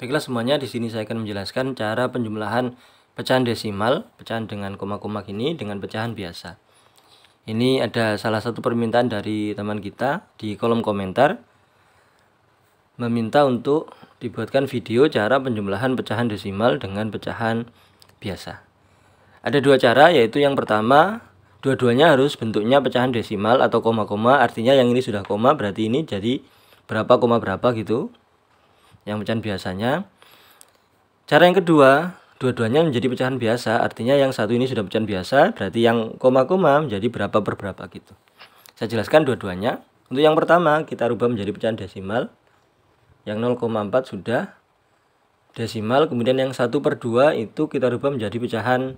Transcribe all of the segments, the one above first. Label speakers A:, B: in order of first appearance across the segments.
A: Baiklah semuanya, di sini saya akan menjelaskan cara penjumlahan pecahan desimal, pecahan dengan koma-koma ini dengan pecahan biasa. Ini ada salah satu permintaan dari teman kita di kolom komentar meminta untuk dibuatkan video cara penjumlahan pecahan desimal dengan pecahan biasa. Ada dua cara, yaitu yang pertama, dua-duanya harus bentuknya pecahan desimal atau koma-koma, artinya yang ini sudah koma berarti ini jadi berapa koma berapa gitu yang pecahan biasanya. Cara yang kedua, dua-duanya menjadi pecahan biasa, artinya yang satu ini sudah pecahan biasa, berarti yang koma-koma menjadi berapa per berapa gitu. Saya jelaskan dua-duanya. Untuk yang pertama, kita rubah menjadi pecahan desimal. Yang 0,4 sudah desimal, kemudian yang 1 per 2 itu kita rubah menjadi pecahan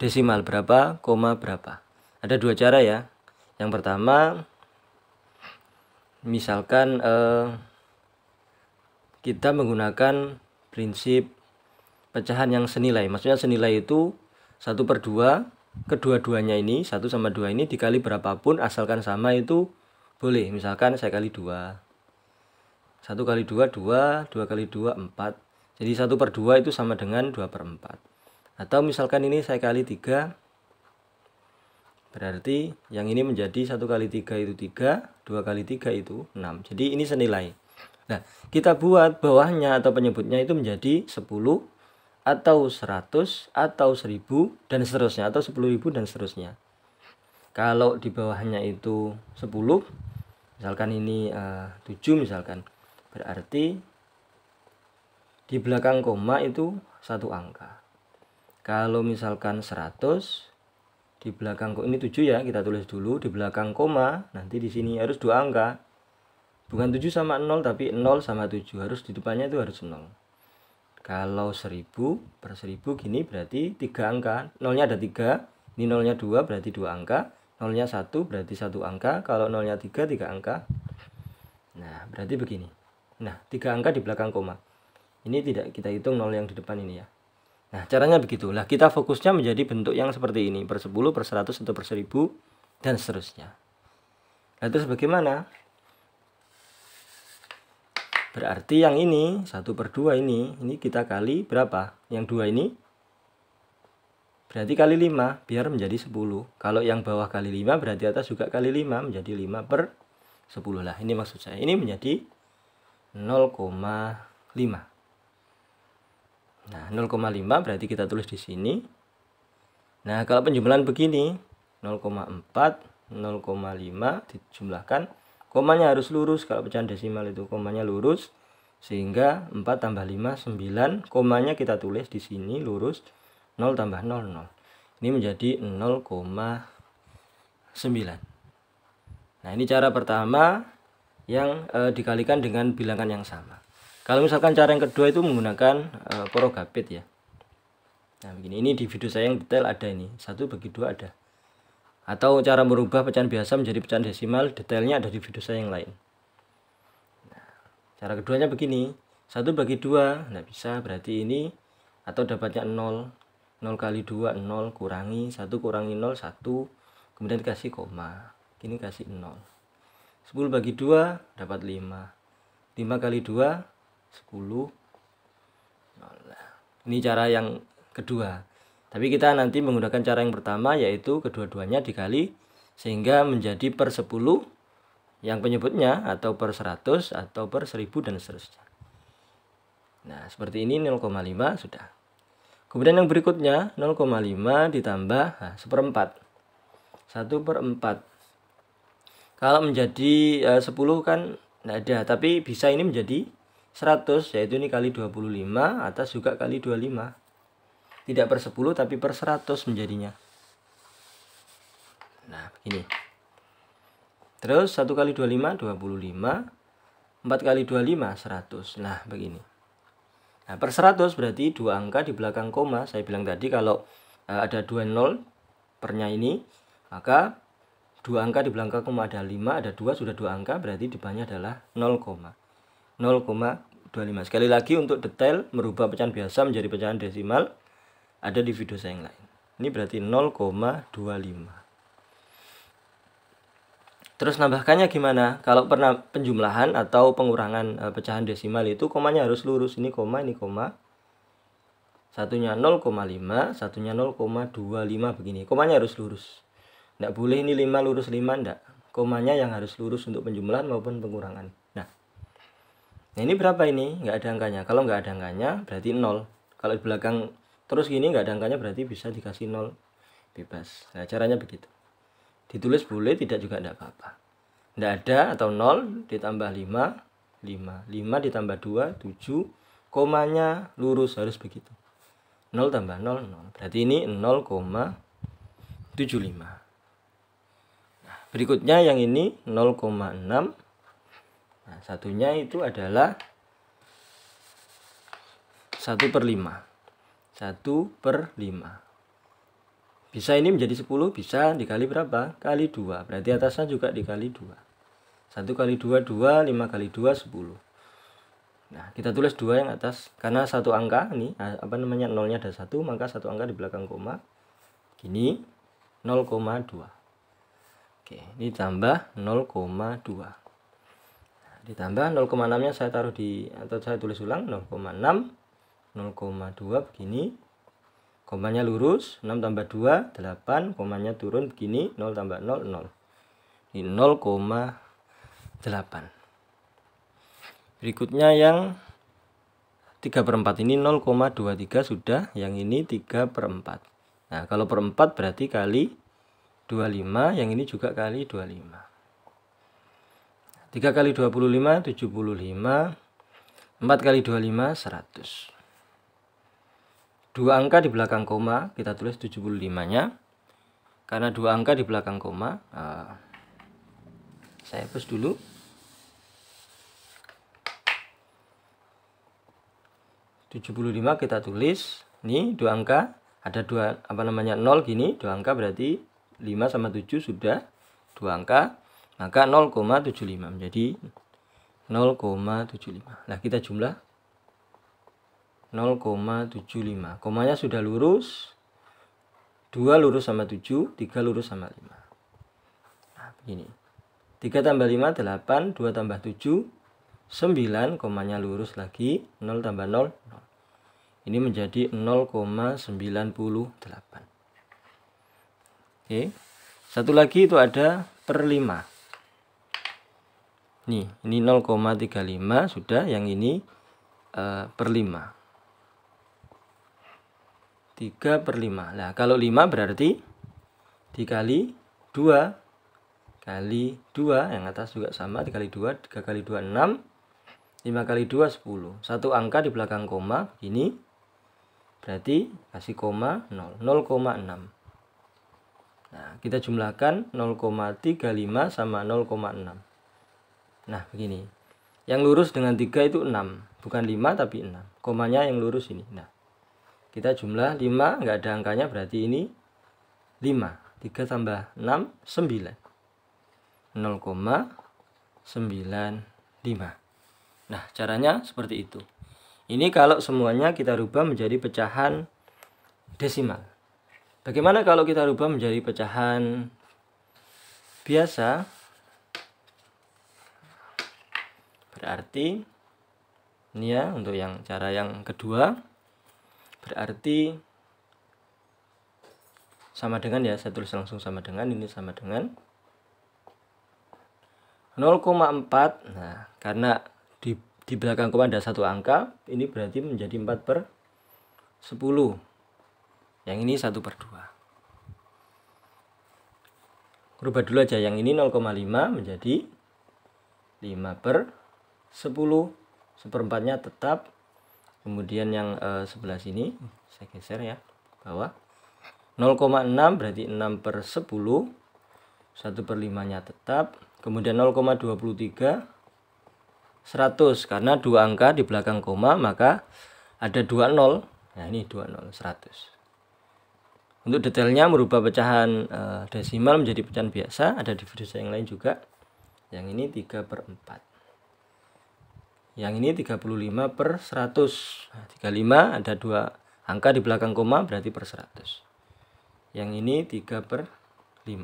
A: desimal berapa, koma berapa. Ada dua cara ya. Yang pertama, misalkan... Eh, kita menggunakan prinsip pecahan yang senilai. Maksudnya senilai itu 1 per 2, kedua-duanya ini, 1 sama 2 ini dikali berapapun asalkan sama itu boleh. Misalkan saya kali 2. 1 kali 2, 2, 2 kali 2, 4. Jadi 1 per 2 itu sama dengan 2 per 4. Atau misalkan ini saya kali 3, Berarti yang ini menjadi 1 kali 3 itu 3, 2 kali 3 itu 6. Jadi ini senilai. Nah, kita buat bawahnya atau penyebutnya itu menjadi 10 atau 100 atau 1000 dan seterusnya atau 10.000 dan seterusnya. Kalau di bawahnya itu 10 misalkan ini eh, uh, 7 misalkan berarti di belakang koma itu satu angka. Kalau misalkan 100 di belakang kok ini 7 ya, kita tulis dulu di belakang koma, nanti di sini harus dua angka bukan 7 sama 0 tapi 0 sama 7 harus di depannya itu harus 0 kalau 1000 per 1000 gini berarti 3 angka 0 nya ada 3 ini 0 nya 2 berarti 2 angka 0 nya 1 berarti 1 angka kalau 0 nya 3 3 angka nah berarti begini nah 3 angka di belakang koma ini tidak kita hitung 0 yang di depan ini ya nah caranya begitu lah kita fokusnya menjadi bentuk yang seperti ini per 10 per 100 atau per 1000 dan seterusnya nah terus bagaimana? Berarti yang ini 1 per 2 ini, ini kita kali berapa? Yang 2 ini? Berarti kali 5, biar menjadi 10. Kalau yang bawah kali 5, berarti atas juga kali 5, menjadi 5 per 10 lah. Ini maksud saya, ini menjadi 0,5. Nah, 0,5 berarti kita tulis di sini. Nah, kalau penjumlahan begini, 0,4, 0,5 dijumlahkan 0,5 komanya harus lurus kalau pecahan desimal itu komanya lurus sehingga 4 tambah 5 9 komanya kita tulis di sini lurus 0 tambah 0 0 ini menjadi 0,9 nah ini cara pertama yang e, dikalikan dengan bilangan yang sama kalau misalkan cara yang kedua itu menggunakan e, porogapit ya nah begini ini di video saya yang detail ada ini satu bagi dua ada atau cara merubah pecahan biasa menjadi pecahan desimal detailnya ada di video saya yang lain nah, cara keduanya begini satu bagi dua tidak bisa berarti ini atau dapatnya 0 0 kali 2 0 kurangi 1 kurangi 0 1 kemudian dikasih koma ini kasih 0 10 bagi 2 dapat 5 5 kali 2 10 0. ini cara yang kedua tapi kita nanti menggunakan cara yang pertama yaitu kedua-duanya dikali sehingga menjadi per 10 yang penyebutnya atau per 100 atau per 1000 dan seterusnya. Nah, seperti ini 0,5 sudah. Kemudian yang berikutnya 0,5 ditambah nah, seperempat. 1 per 4. Kalau menjadi e, sepuluh 10 kan tidak ada, tapi bisa ini menjadi 100, yaitu ini kali 25, atas juga kali 25 tidak per 10 tapi per 100 menjadinya nah begini terus 1 kali 25 25 4 kali 25 100 nah begini nah per 100 berarti dua angka di belakang koma saya bilang tadi kalau eh, ada dua nol pernya ini maka dua angka di belakang koma ada 5 ada dua sudah dua angka berarti depannya adalah 0, 0,25 sekali lagi untuk detail merubah pecahan biasa menjadi pecahan desimal ada di video saya yang lain ini berarti 0,25 terus nambahkannya gimana kalau pernah penjumlahan atau pengurangan eh, pecahan desimal itu komanya harus lurus ini koma ini koma satunya 0,5 satunya 0,25 begini komanya harus lurus tidak boleh ini 5 lurus 5 tidak komanya yang harus lurus untuk penjumlahan maupun pengurangan nah, nah ini berapa ini nggak ada angkanya kalau nggak ada angkanya berarti 0 kalau di belakang terus gini nggak ada angkanya berarti bisa dikasih nol bebas nah caranya begitu ditulis boleh tidak juga tidak apa-apa tidak ada atau nol ditambah 5 5 5 ditambah 2 7 komanya lurus harus begitu 0 tambah 0 0 berarti ini 0,75 nah, berikutnya yang ini 0,6 nah, satunya itu adalah 1 per 5 1 per 5 bisa ini menjadi 10 bisa dikali berapa kali 2 berarti atasnya juga dikali 2 1 kali 2 2 5 kali 2 10 nah kita tulis 2 yang atas karena satu angka ini eh, apa namanya nolnya ada 1 maka satu angka di belakang koma gini 0,2 Oke ini tambah 0,2 ditambah 0,6 nya nah, saya taruh di atau saya tulis ulang 0,2 begini komanya lurus 6 tambah 2 8 komanya turun begini 0 tambah 0 0 0,8 berikutnya yang 3 per 4 ini 0,23 sudah yang ini 3 per 4 nah kalau per 4 berarti kali 25 yang ini juga kali 25 3 kali 25 75 4 kali 25 100 dua angka di belakang koma kita tulis 75 nya karena dua angka di belakang koma ah, saya hapus dulu tujuh puluh lima kita tulis ini dua angka ada dua apa namanya nol gini dua angka berarti lima sama tujuh sudah dua angka maka 0,75 menjadi lima nah kita jumlah 0,75 komanya sudah lurus 2 lurus sama 7 3 lurus sama 5 nah begini 3 tambah 5 8 2 tambah 7 9 komanya lurus lagi 0 tambah 0 0 ini menjadi 0,98 oke satu lagi itu ada per 5 nih ini 0,35 sudah yang ini uh, per 5 3 per 5. Nah, kalau 5 berarti dikali 2 kali 2. Yang atas juga sama, dikali 2. 3 kali 2, 6. 5 kali 2, 10. Satu angka di belakang koma, ini. Berarti kasih koma 0. 0,6. Nah, kita jumlahkan 0,35 sama 0,6. Nah, begini. Yang lurus dengan 3 itu 6. Bukan 5 tapi 6. Komanya yang lurus ini. Nah, kita jumlah 5 nggak ada angkanya berarti ini 5 3 tambah 6 9 0,95 nah caranya seperti itu ini kalau semuanya kita rubah menjadi pecahan desimal bagaimana kalau kita rubah menjadi pecahan biasa berarti ini ya untuk yang cara yang kedua berarti sama dengan ya saya tulis langsung sama dengan ini sama dengan 0,4 nah karena di, di belakang koma ada satu angka ini berarti menjadi 4 per 10 yang ini 1 per 2 rubah dulu aja yang ini 0,5 menjadi 5 per 10 seperempatnya tetap kemudian yang eh, sebelah sini saya geser ya bawah 0,6 berarti 6 per 10 1 per 5 nya tetap kemudian 0,23 100 karena dua angka di belakang koma maka ada dua nol nah ini dua nol 100 untuk detailnya merubah pecahan e, desimal menjadi pecahan biasa ada di video saya yang lain juga yang ini 3 per 4 yang ini 35 per 100 nah, 35 ada dua angka di belakang koma berarti per 100 yang ini 3 per 5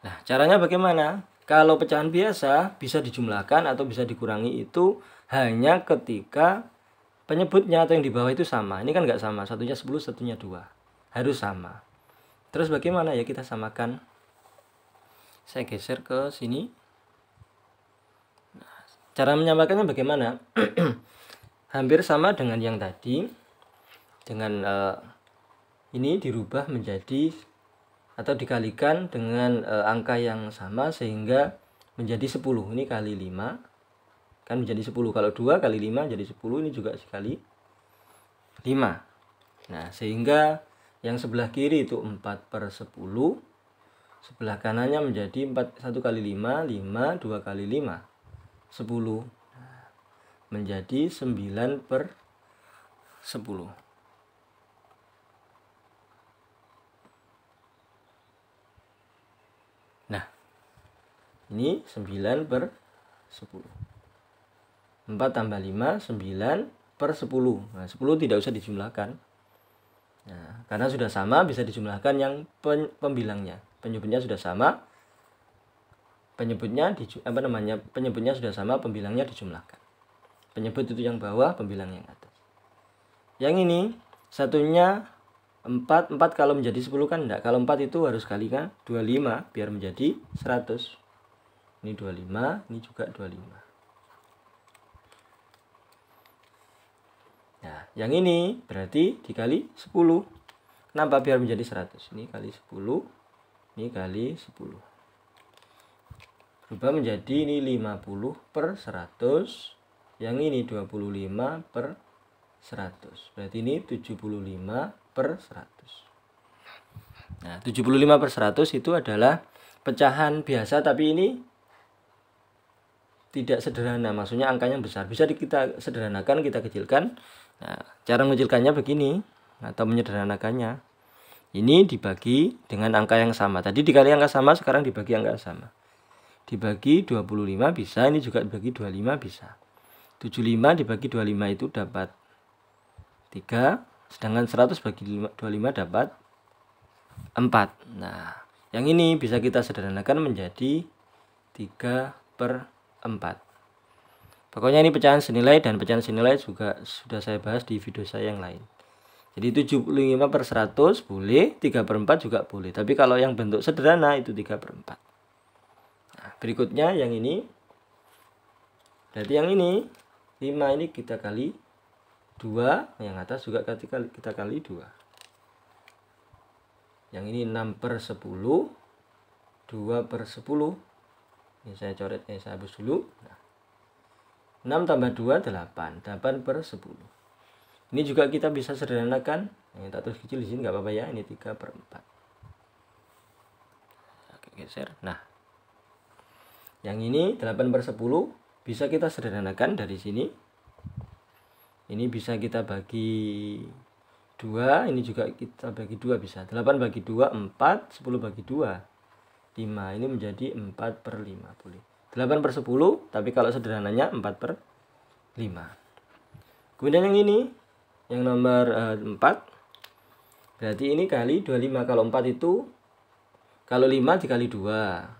A: nah caranya bagaimana kalau pecahan biasa bisa dijumlahkan atau bisa dikurangi itu hanya ketika penyebutnya atau yang di bawah itu sama ini kan nggak sama satunya 10 satunya 2 harus sama terus bagaimana ya kita samakan saya geser ke sini Cara menyampaikannya bagaimana? Hampir sama dengan yang tadi, dengan uh, ini dirubah menjadi atau dikalikan dengan uh, angka yang sama sehingga menjadi 10. Ini kali 5 kan menjadi 10. Kalau 2 kali 5 jadi 10, ini juga sekali 5. Nah, sehingga yang sebelah kiri itu 4 per 10 sebelah kanannya menjadi 4, 1 kali 5, 5, 2 kali 5 10 menjadi 9 per 10 nah ini 9 per 10 4 tambah 5 9 per 10 nah, 10 tidak usah dijumlahkan nah, karena sudah sama bisa dijumlahkan yang pen, pembilangnya penyebutnya sudah sama penyebutnya di, apa namanya penyebutnya sudah sama pembilangnya dijumlahkan penyebut itu yang bawah pembilang yang atas yang ini satunya 4 4 kalau menjadi 10 kan enggak kalau 4 itu harus kalikan 25 biar menjadi 100 ini 25 ini juga 25 nah yang ini berarti dikali 10 kenapa biar menjadi 100 ini kali 10 ini kali 10 berubah menjadi ini 50 per 100 yang ini 25 per 100 berarti ini 75 per 100 nah 75 per 100 itu adalah pecahan biasa tapi ini tidak sederhana maksudnya angkanya besar bisa kita sederhanakan kita kecilkan nah, cara mengecilkannya begini atau menyederhanakannya ini dibagi dengan angka yang sama tadi dikali angka sama sekarang dibagi angka sama dibagi 25 bisa, ini juga dibagi 25 bisa. 75 dibagi 25 itu dapat 3, sedangkan 100 bagi 25 dapat 4. Nah, yang ini bisa kita sederhanakan menjadi 3 per 4. Pokoknya ini pecahan senilai dan pecahan senilai juga sudah saya bahas di video saya yang lain. Jadi 75 per 100 boleh, 3 per 4 juga boleh. Tapi kalau yang bentuk sederhana itu 3 per 4 berikutnya yang ini berarti yang ini 5 ini kita kali 2 yang atas juga kita, kita kali 2 yang ini 6 per 10 2 per 10 ini saya coret eh, saya habis dulu nah, 6 tambah 2 8 8 per 10 ini juga kita bisa sederhanakan yang tak terus kecil di sini nggak apa-apa ya ini 3 per 4 Oke, geser nah yang ini 8 per 10 bisa kita sederhanakan dari sini. Ini bisa kita bagi 2, ini juga kita bagi 2 bisa. 8 bagi 2, 4, 10 bagi 2, 5. Ini menjadi 4 per 5. Boleh. 8 per 10, tapi kalau sederhananya 4 per 5. Kemudian yang ini, yang nomor uh, eh, 4. Berarti ini kali 25. Kalau 4 itu, kalau 5 dikali 2.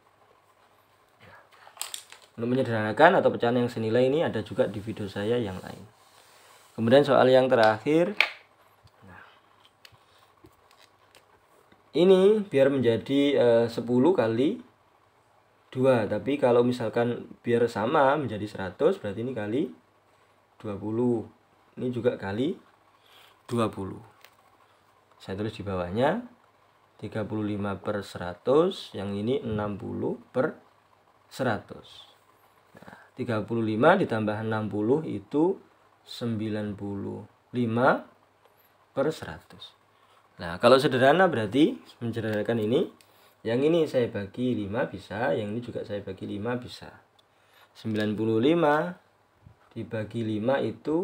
A: Untuk menyederhanakan atau pecahan yang senilai ini ada juga di video saya yang lain. Kemudian soal yang terakhir. Nah, ini biar menjadi e, eh, 10 kali 2. Tapi kalau misalkan biar sama menjadi 100 berarti ini kali 20. Ini juga kali 20. Saya tulis di bawahnya 35 per 100. Yang ini 60 per 100. 35 ditambah 60 itu 95 per 100 nah kalau sederhana berarti menceritakan ini yang ini saya bagi 5 bisa yang ini juga saya bagi 5 bisa 95 dibagi 5 itu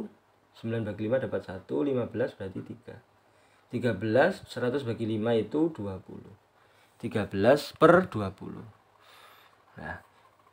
A: 9 bagi 5 dapat 1 15 berarti 3 13 100 bagi 5 itu 20 13 per 20 nah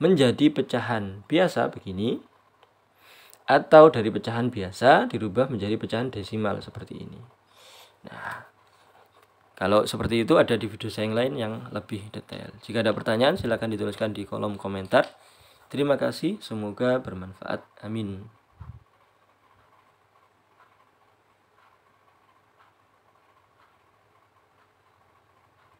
A: menjadi pecahan biasa begini atau dari pecahan biasa dirubah menjadi pecahan desimal seperti ini. Nah, kalau seperti itu ada di video saya yang lain yang lebih detail. Jika ada pertanyaan silahkan dituliskan di kolom komentar. Terima kasih, semoga bermanfaat. Amin.